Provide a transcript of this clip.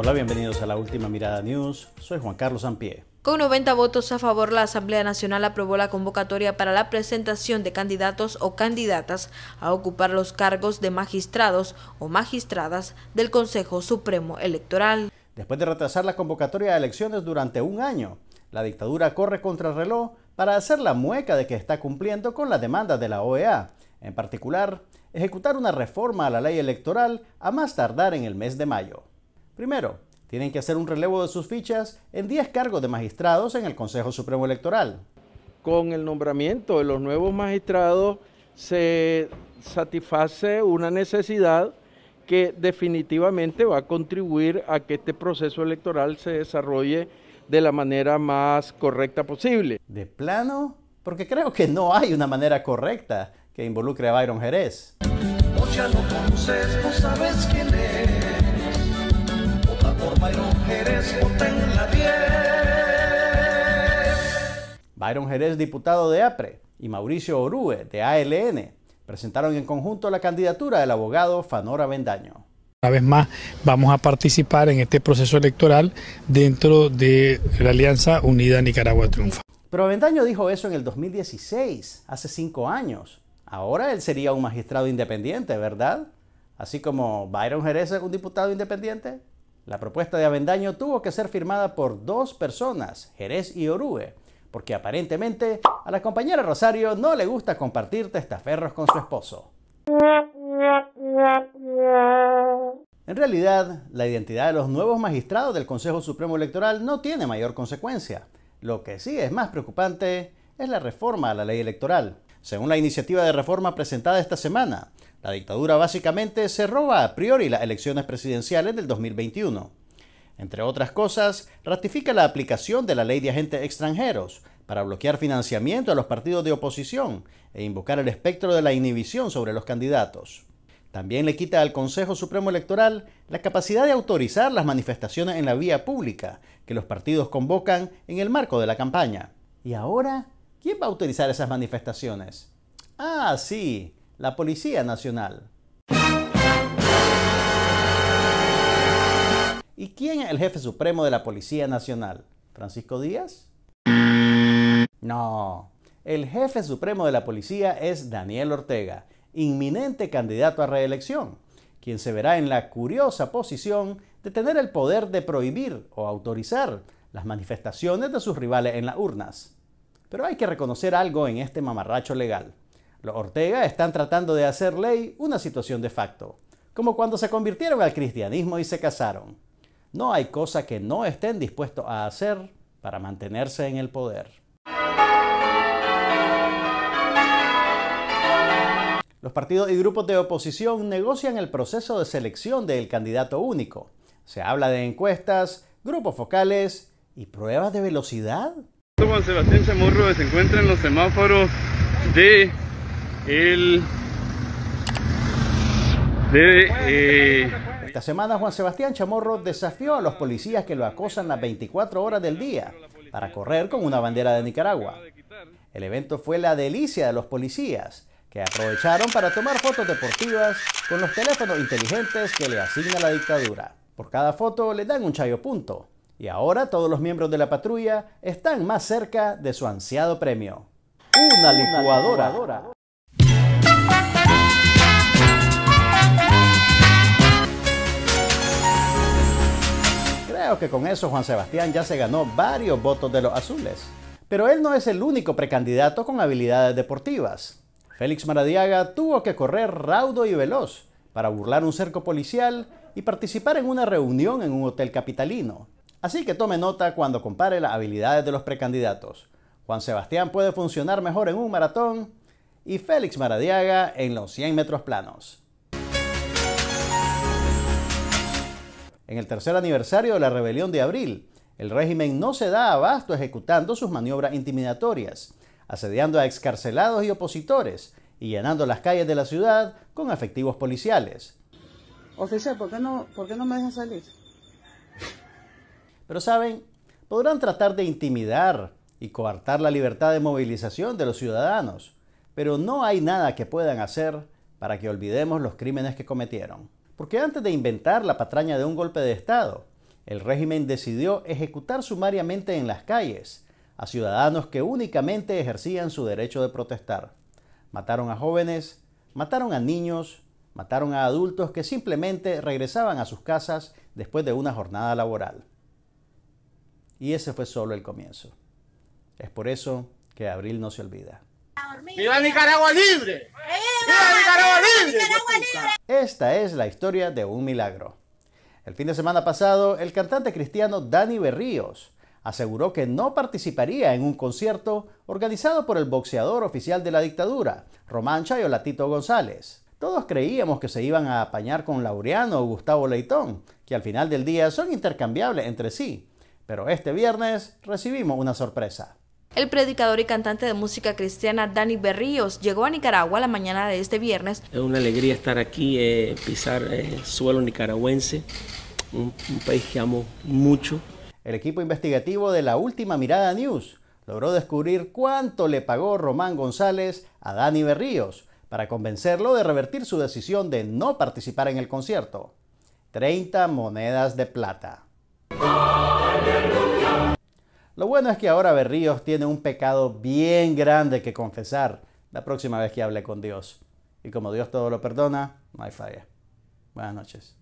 Hola, bienvenidos a la última mirada news. Soy Juan Carlos Ampie. Con 90 votos a favor, la Asamblea Nacional aprobó la convocatoria para la presentación de candidatos o candidatas a ocupar los cargos de magistrados o magistradas del Consejo Supremo Electoral. Después de retrasar la convocatoria de elecciones durante un año, la dictadura corre contra el reloj para hacer la mueca de que está cumpliendo con las demandas de la OEA, en particular, ejecutar una reforma a la ley electoral a más tardar en el mes de mayo. Primero, tienen que hacer un relevo de sus fichas en 10 cargos de magistrados en el Consejo Supremo Electoral. Con el nombramiento de los nuevos magistrados se satisface una necesidad que definitivamente va a contribuir a que este proceso electoral se desarrolle de la manera más correcta posible. De plano, porque creo que no hay una manera correcta que involucre a Byron Jerez. sabes quién es. Byron Jerez, diputado de APRE, y Mauricio Orue, de ALN, presentaron en conjunto la candidatura del abogado Fanora Vendaño. Una vez más, vamos a participar en este proceso electoral dentro de la Alianza Unida Nicaragua Triunfa. Pero Vendaño dijo eso en el 2016, hace cinco años. Ahora él sería un magistrado independiente, ¿verdad? Así como Byron Jerez es un diputado independiente. La propuesta de Avendaño tuvo que ser firmada por dos personas, Jerez y Orue, porque aparentemente a la compañera Rosario no le gusta compartir testaferros con su esposo. En realidad, la identidad de los nuevos magistrados del Consejo Supremo Electoral no tiene mayor consecuencia. Lo que sí es más preocupante es la reforma a la ley electoral. Según la iniciativa de reforma presentada esta semana, la dictadura básicamente se roba a priori las elecciones presidenciales del 2021. Entre otras cosas, ratifica la aplicación de la ley de agentes extranjeros para bloquear financiamiento a los partidos de oposición e invocar el espectro de la inhibición sobre los candidatos. También le quita al Consejo Supremo Electoral la capacidad de autorizar las manifestaciones en la vía pública que los partidos convocan en el marco de la campaña. ¿Y ahora? ¿Quién va a autorizar esas manifestaciones? Ah, sí, la Policía Nacional. ¿Y quién es el jefe supremo de la Policía Nacional? ¿Francisco Díaz? No, el jefe supremo de la policía es Daniel Ortega, inminente candidato a reelección, quien se verá en la curiosa posición de tener el poder de prohibir o autorizar las manifestaciones de sus rivales en las urnas. Pero hay que reconocer algo en este mamarracho legal. Los Ortega están tratando de hacer ley una situación de facto, como cuando se convirtieron al cristianismo y se casaron. No hay cosa que no estén dispuestos a hacer para mantenerse en el poder. Los partidos y grupos de oposición negocian el proceso de selección del candidato único. Se habla de encuestas, grupos focales y pruebas de velocidad. Juan Sebastián Chamorro se encuentra en los semáforos de esta semana Juan Sebastián Chamorro desafió a los policías que lo acosan las 24 horas del día para correr con una bandera de Nicaragua. El evento fue la delicia de los policías, que aprovecharon para tomar fotos deportivas con los teléfonos inteligentes que le asigna la dictadura. Por cada foto le dan un chayo punto, y ahora todos los miembros de la patrulla están más cerca de su ansiado premio. Una licuadora. que con eso Juan Sebastián ya se ganó varios votos de los azules. Pero él no es el único precandidato con habilidades deportivas. Félix Maradiaga tuvo que correr raudo y veloz para burlar un cerco policial y participar en una reunión en un hotel capitalino. Así que tome nota cuando compare las habilidades de los precandidatos. Juan Sebastián puede funcionar mejor en un maratón y Félix Maradiaga en los 100 metros planos. En el tercer aniversario de la rebelión de abril, el régimen no se da abasto ejecutando sus maniobras intimidatorias, asediando a excarcelados y opositores y llenando las calles de la ciudad con efectivos policiales. Oficial, ¿por qué no, por qué no me dejan salir? Pero saben, podrán tratar de intimidar y coartar la libertad de movilización de los ciudadanos, pero no hay nada que puedan hacer para que olvidemos los crímenes que cometieron. Porque antes de inventar la patraña de un golpe de Estado, el régimen decidió ejecutar sumariamente en las calles a ciudadanos que únicamente ejercían su derecho de protestar. Mataron a jóvenes, mataron a niños, mataron a adultos que simplemente regresaban a sus casas después de una jornada laboral. Y ese fue solo el comienzo. Es por eso que abril no se olvida. ¡Viva Nicaragua libre! Esta es la historia de un milagro. El fin de semana pasado, el cantante cristiano Dani Berríos aseguró que no participaría en un concierto organizado por el boxeador oficial de la dictadura, Román olatito González. Todos creíamos que se iban a apañar con Laureano o Gustavo Leitón, que al final del día son intercambiables entre sí, pero este viernes recibimos una sorpresa. El predicador y cantante de música cristiana Dani Berríos llegó a Nicaragua la mañana de este viernes. Es una alegría estar aquí, eh, pisar eh, el suelo nicaragüense, un, un país que amo mucho. El equipo investigativo de La Última Mirada News logró descubrir cuánto le pagó Román González a Dani Berríos para convencerlo de revertir su decisión de no participar en el concierto. 30 monedas de plata. Lo bueno es que ahora Berríos tiene un pecado bien grande que confesar la próxima vez que hable con Dios. Y como Dios todo lo perdona, no hay falla. Buenas noches.